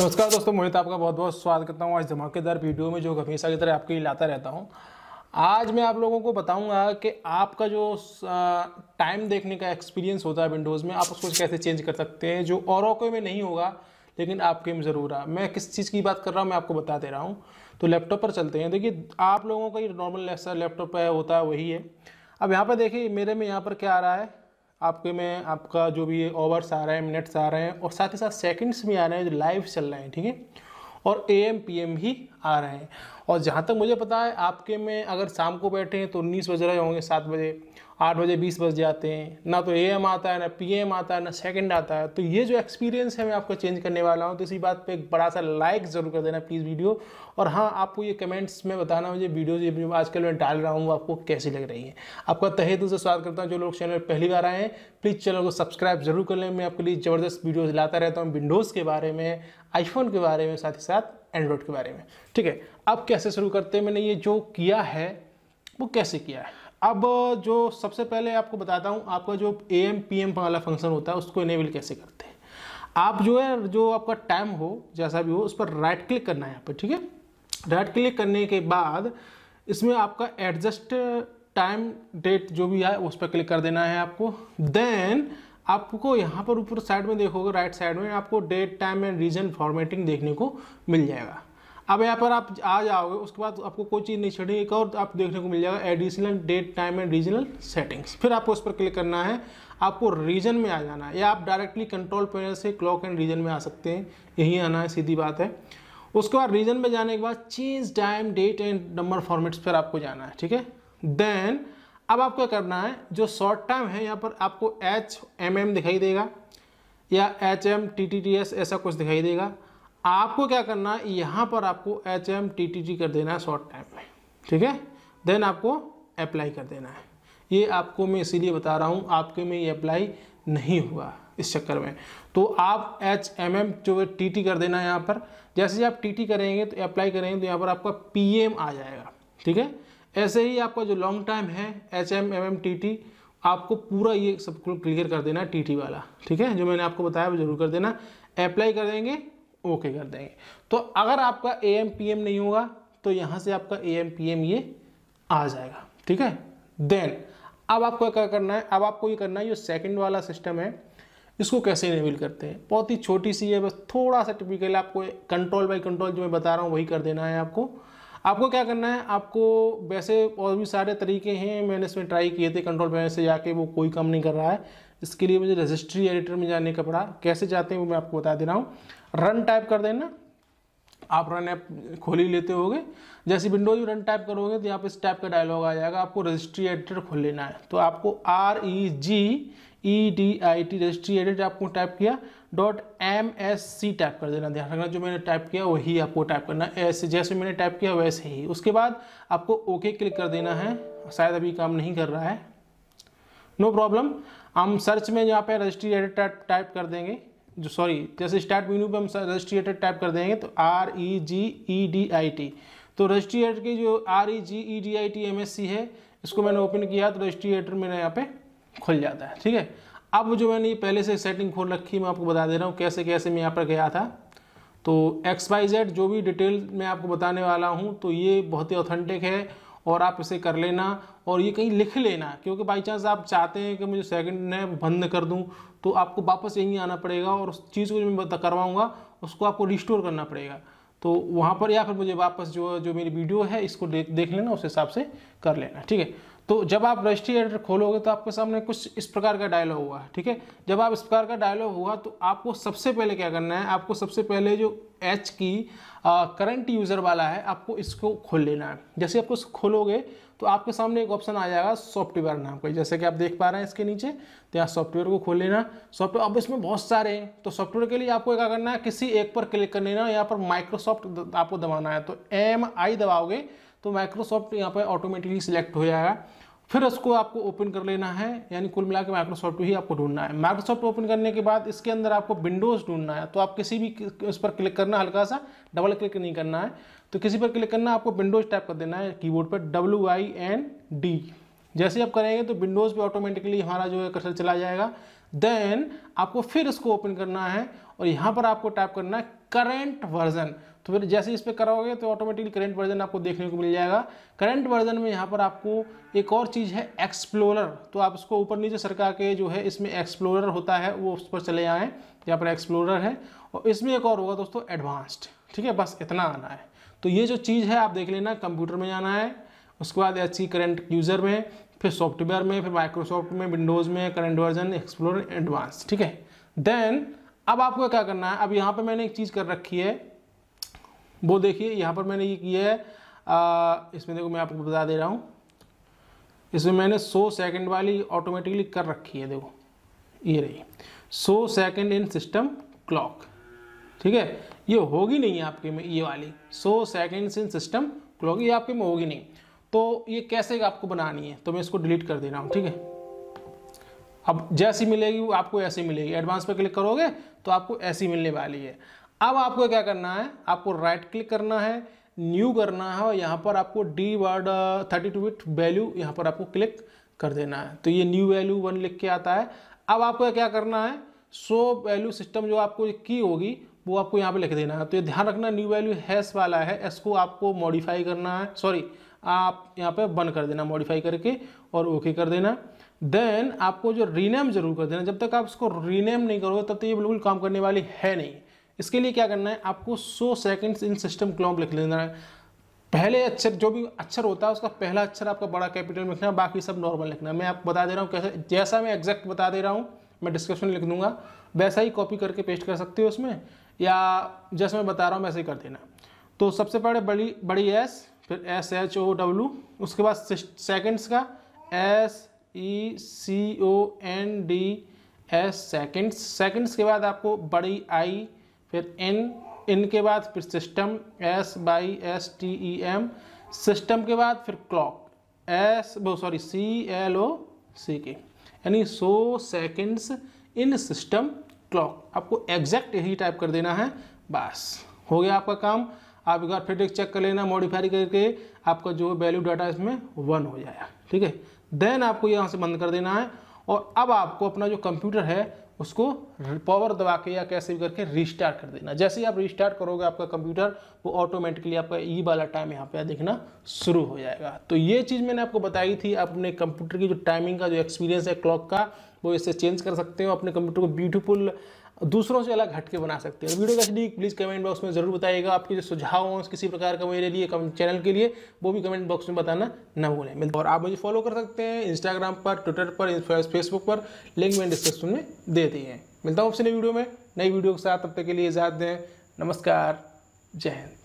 नमस्कार दोस्तों मोहित आपका बहुत बहुत स्वागत करता हूँ आज धमाकेदार वीडियो में जो हमेशा की तरह आपके लिए लाता रहता हूँ आज मैं आप लोगों को बताऊंगा कि आपका जो टाइम देखने का एक्सपीरियंस होता है विंडोज़ में आप उसको कैसे चेंज कर सकते हैं जो और कोई में नहीं होगा लेकिन आपके में ज़रूर आ मैं किस चीज़ की बात कर रहा हूँ मैं आपको बता दे रहा हूँ तो लैपटॉप पर चलते हैं देखिए आप लोगों का ये नॉर्मल लैपटॉप है होता है वही है अब यहाँ पर देखिए मेरे में यहाँ पर क्या आ रहा है आपके में आपका जो भी ओवर्स आ रहे हैं मिनट्स आ रहे हैं और साथ ही साथ सेकंड्स भी आ रहे हैं जो लाइव चल रहे हैं ठीक है और ए एम पी एम भी आ रहे हैं और जहाँ तक मुझे पता है आपके में अगर शाम को बैठे हैं तो उन्नीस बज रहे होंगे सात बजे आठ बजे बीस बज जाते हैं ना तो ए आता है ना पी आता है ना सेकेंड आता है तो ये जो एक्सपीरियंस है मैं आपको चेंज करने वाला हूँ तो इसी बात पर एक बड़ा सा लाइक ज़रूर कर देना प्लीज़ वीडियो और हाँ आपको ये कमेंट्स में बताना मुझे वीडियोज जो आजकल मैं डाल रहा हूँ आपको कैसी लग रही है आपका तहे दिल से स्वागत करता हूँ जो लोग चैनल पहली बार आए हैं प्लीज़ चैनल को सब्सक्राइब जरूर कर लें मैं आपके लिए ज़बरदस्त वीडियोज़ लाता रहता हूँ विंडोज़ के बारे में आईफोन के बारे में साथ ही साथ एंड्रॉयड के बारे में ठीक है अब कैसे शुरू करते हैं मैंने ये जो किया है वो कैसे किया है अब जो सबसे पहले आपको बताता हूँ आपका जो ए एम पी एम वाला फंक्शन होता है उसको इनेबल कैसे करते हैं आप जो है जो आपका टाइम हो जैसा भी हो उस पर राइट क्लिक करना है यहाँ पर ठीक है राइट क्लिक करने के बाद इसमें आपका एडजस्ट टाइम डेट जो भी है उस पर क्लिक कर देना है आपको देन आपको यहाँ पर ऊपर साइड में देखोगे राइट साइड में आपको date time and region formatting देखने को मिल जाएगा अब यहाँ पर आप आ जाओगे उसके बाद आपको कोई चीज़ नहीं छड़ी एक और आप देखने को मिल जाएगा additional date time and regional settings फिर आपको उस पर क्लिक करना है आपको रीजन में आ जाना है या आप डायरेक्टली कंट्रोल पैनल से क्लॉक एंड रीजन में आ सकते हैं यही आना है सीधी बात है उसके बाद रीजन में जाने के बाद change time date and number formats पर आपको जाना है ठीक है देन अब आपको क्या करना है जो शॉर्ट टर्म है यहाँ पर आपको एच एम एम दिखाई देगा या H M T T T S ऐसा कुछ दिखाई देगा आपको क्या करना है यहाँ पर आपको H M T T T कर देना है शॉर्ट टाइम में ठीक है देन आपको अप्लाई कर देना है ये आपको मैं इसीलिए बता रहा हूँ आपके में ये अप्लाई नहीं हुआ इस चक्कर में तो आप एच एम एम जो है टी टी कर देना है यहाँ पर जैसे आप टी टी करेंगे तो अप्लाई करेंगे तो यहाँ पर आपका पी एम आ जाएगा ठीक है ऐसे ही आपका जो लॉन्ग टाइम है H M M M T T आपको पूरा ये सब कुछ क्लियर कर देना टी टी वाला ठीक है जो मैंने आपको बताया वो जरूर कर देना अप्लाई कर देंगे ओके कर देंगे तो अगर आपका ए एम पी एम नहीं होगा तो यहाँ से आपका ए एम पी एम ये आ जाएगा ठीक है देन अब आपको क्या करना है अब आपको ये करना है जो सेकेंड वाला सिस्टम है इसको कैसे इनेबल करते हैं बहुत ही छोटी सी है बस थोड़ा सा टिपिकल आपको कंट्रोल बाई कंट्रोल जो मैं बता रहा हूँ वही कर देना है आपको आपको क्या करना है आपको वैसे और भी सारे तरीके हैं मैंने इसमें ट्राई किए थे कंट्रोल पैनल से जाके वो कोई काम नहीं कर रहा है इसके लिए मुझे रजिस्ट्री एडिटर में जाने का पड़ा कैसे जाते हैं वो मैं आपको बता दे रहा हूँ रन टाइप कर देना आप रन ऐप खोल ही लेते होगे जैसे विंडोज में रन टाइप करोगे तो यहाँ पर इस टाइप का डायलॉग आ जाएगा आपको रजिस्ट्री एडिटर खोल लेना है तो आपको R E G E D I T registry editor आपको टाइप किया dot M S C type कर देना ध्यान रखना जो मैंने टाइप किया वही आपको टाइप करना ऐसे जैसे मैंने टाइप किया वैसे ही उसके बाद आपको ओके क्लिक कर देना है शायद अभी काम नहीं कर रहा है नो प्रॉब्लम हम सर्च में यहाँ पे रजिस्ट्रेटेड टाइप टाइप कर देंगे जो सॉरी जैसे स्टार्ट मेन्यू पे हम रजिस्ट्री रजिस्ट्रेटेड टाइप कर देंगे तो R E G E D I T तो रजिस्ट्री रजिस्ट्रेटर की जो R E G E D I T M S C है इसको मैंने ओपन किया तो रजिस्ट्री रजिस्ट्रेटर मेरा यहाँ पे खुल जाता है ठीक है अब जो मैंने ये पहले से सेटिंग खोल रखी मैं आपको बता दे रहा हूँ कैसे कैसे मैं यहाँ पर गया था तो एक्स वाई जेड जो भी डिटेल मैं आपको बताने वाला हूँ तो ये बहुत ही ऑथेंटिक है और आप इसे कर लेना और ये कहीं लिख लेना क्योंकि बाई चांस आप चाहते हैं कि मुझे सेकंड है बंद कर दूं तो आपको वापस यहीं आना पड़ेगा और उस चीज़ को जो मैं करवाऊँगा उसको आपको रिस्टोर करना पड़ेगा तो वहाँ पर या फिर मुझे वापस जो जो मेरी वीडियो है इसको देख देख लेना उस हिसाब से कर लेना ठीक है तो जब आप रजिस्ट्री एडिटर खोलोगे तो आपके सामने कुछ इस प्रकार का डायलॉग हुआ ठीक है जब आप इस प्रकार का डायलॉग हुआ तो आपको सबसे पहले क्या करना है आपको सबसे पहले जो एच की करंट यूज़र वाला है आपको इसको खोल लेना है जैसे आपको खोलोगे तो आपके सामने एक ऑप्शन आ जाएगा सॉफ्टवेयर नाम का जैसे कि आप देख पा रहे हैं इसके नीचे तो यहाँ सॉफ्टवेयर को खोल लेना सॉफ्टवेयर अब इसमें बहुत सारे हैं तो सॉफ्टवेयर के लिए आपको क्या करना है किसी एक पर क्लिक कर लेना यहाँ पर माइक्रोसॉफ्ट आपको दबाना है तो एम आई दबाओगे तो माइक्रोसॉफ्ट यहाँ पर ऑटोमेटिकली सिलेक्ट हो जाएगा फिर उसको आपको ओपन कर लेना है यानी कुल मिला के माइक्रोसॉफ्ट ही आपको ढूंढना है माइक्रोसॉफ्ट ओपन करने के बाद इसके अंदर आपको विंडोज़ ढूंढना है तो आप किसी भी उस पर क्लिक करना हल्का सा डबल क्लिक नहीं करना है तो किसी पर क्लिक करना आपको विंडोज़ टाइप कर देना है कीबोर्ड पर डब्ल्यू आई एन डी जैसे आप करेंगे तो विंडोज़ भी ऑटोमेटिकली हमारा जो है कर्सर चला जाएगा देन आपको फिर इसको ओपन करना है और यहाँ पर आपको टाइप करना है करेंट वर्जन तो फिर जैसे इस पर करोगे तो ऑटोमेटिकली करंट वर्जन आपको देखने को मिल जाएगा करंट वर्जन में यहाँ पर आपको एक और चीज़ है एक्सप्लोरर तो आप इसको ऊपर नीचे सरका के जो है इसमें एक्सप्लोरर होता है वो उस पर चले आएँ यहाँ पर एक्सप्लोरर है और इसमें एक और होगा दोस्तों एडवांस्ड ठीक है बस इतना आना है तो ये जो चीज़ है आप देख लेना कंप्यूटर में जाना है उसके बाद एच करंट यूज़र में फिर सॉफ्टवेयर में फिर माइक्रोसॉफ्ट में विंडोज़ में करंट वर्जन एक्सप्लोर एडवांस ठीक है देन अब आपको क्या करना है अब यहाँ पे मैंने एक चीज़ कर रखी है वो देखिए यहाँ पर मैंने ये किया है आ, इसमें देखो मैं आपको बता दे रहा हूँ इसमें मैंने 100 सेकंड वाली ऑटोमेटिकली कर रखी है देखो ये रही 100 सेकंड इन सिस्टम क्लॉक ठीक है ये होगी नहीं आपके में ये वाली 100 सेकंड इन सिस्टम क्लॉक ये आपके में होगी नहीं तो ये कैसे आपको बनानी है तो मैं इसको डिलीट कर दे रहा हूँ ठीक है अब जैसी मिलेगी वो आपको ऐसी मिलेगी एडवांस पर क्लिक करोगे तो आपको ऐसी मिलने वाली है अब आपको क्या करना है आपको राइट क्लिक करना है न्यू करना है और यहाँ पर आपको D word thirty two bit value यहाँ पर आपको क्लिक कर देना है तो ये न्यू वैल्यू वन लिख के आता है अब आपको क्या करना है सो वैल्यू सिस्टम जो आपको की होगी वो आपको यहाँ पे लिख देना है तो ये ध्यान रखना न्यू वैल्यू हैस वाला है एस को आपको मॉडिफाई करना है सॉरी आप यहाँ पे बंद कर देना मॉडिफाई करके और ओके कर देना देन आपको जो रीनेम जरूर कर देना जब तक आप इसको रीनेम नहीं करोगे तब तक ये बिल्कुल काम करने वाली है नहीं इसके लिए क्या करना है आपको सौ सेकेंड्स इन सिस्टम क्लॉम्प लिख लेना है पहले अक्षर जो भी अक्षर होता है उसका पहला अक्षर आपका बड़ा कैपिटल में लिखना है बाकी सब नॉर्मल लिखना है मैं आपको बता दे रहा हूँ कैसे जैसा मैं एग्जैक्ट बता दे रहा हूँ मैं डिस्क्रिप्शन लिख दूंगा वैसा ही कॉपी करके पेस्ट कर सकते हो उसमें या जैसे मैं बता रहा हूँ वैसे ही कर देना तो सबसे पहले बड़ी बड़ी एस फिर एस एच ओ डब्ल्यू उसके बाद सेकेंड्स का S E C O N D S seconds seconds के बाद आपको बड़ी आई फिर इन इन के बाद फिर system S by S T E M system के बाद फिर क्लॉक एस वो sorry C L O C K यानी so seconds in system clock आपको एग्जैक्ट यही टाइप कर देना है बस हो गया आपका काम आप एक बार फिर एक चेक कर लेना मॉडिफाई करके आपका जो वैल्यू डाटा इसमें वन हो जाएगा ठीक है देन आपको यहाँ से बंद कर देना है और अब आपको अपना जो कंप्यूटर है उसको पावर दबा के या कैसे भी करके रिस्टार्ट कर देना जैसे ही आप रिस्टार्ट करोगे आपका कंप्यूटर वो ऑटोमेटिकली आपका ई e वाला टाइम यहाँ पे देखना शुरू हो जाएगा तो ये चीज़ मैंने आपको बताई थी अपने कंप्यूटर की जो टाइमिंग का जो एक्सपीरियंस है क्लॉक का वो इससे चेंज कर सकते हो अपने कंप्यूटर को ब्यूटीफुल दूसरों से अलग हटके बना सकते हैं तो वीडियो कैसे लगी प्लीज़ कमेंट बॉक्स में ज़रूर बताइएगा आपके जो सुझाव हो किसी प्रकार का मेरे लिए चैनल के लिए वो भी कमेंट बॉक्स में बताना ना भूलें और आप मुझे फॉलो कर सकते हैं इंस्टाग्राम पर ट्विटर पर फेसबुक पर लिंक मैंने डिस्क्रिप्शन में दे दी है मिलता हूँ आपसे नई वीडियो में नई वीडियो के साथ तब तक के लिए इजाज़ दें नमस्कार जय हिंद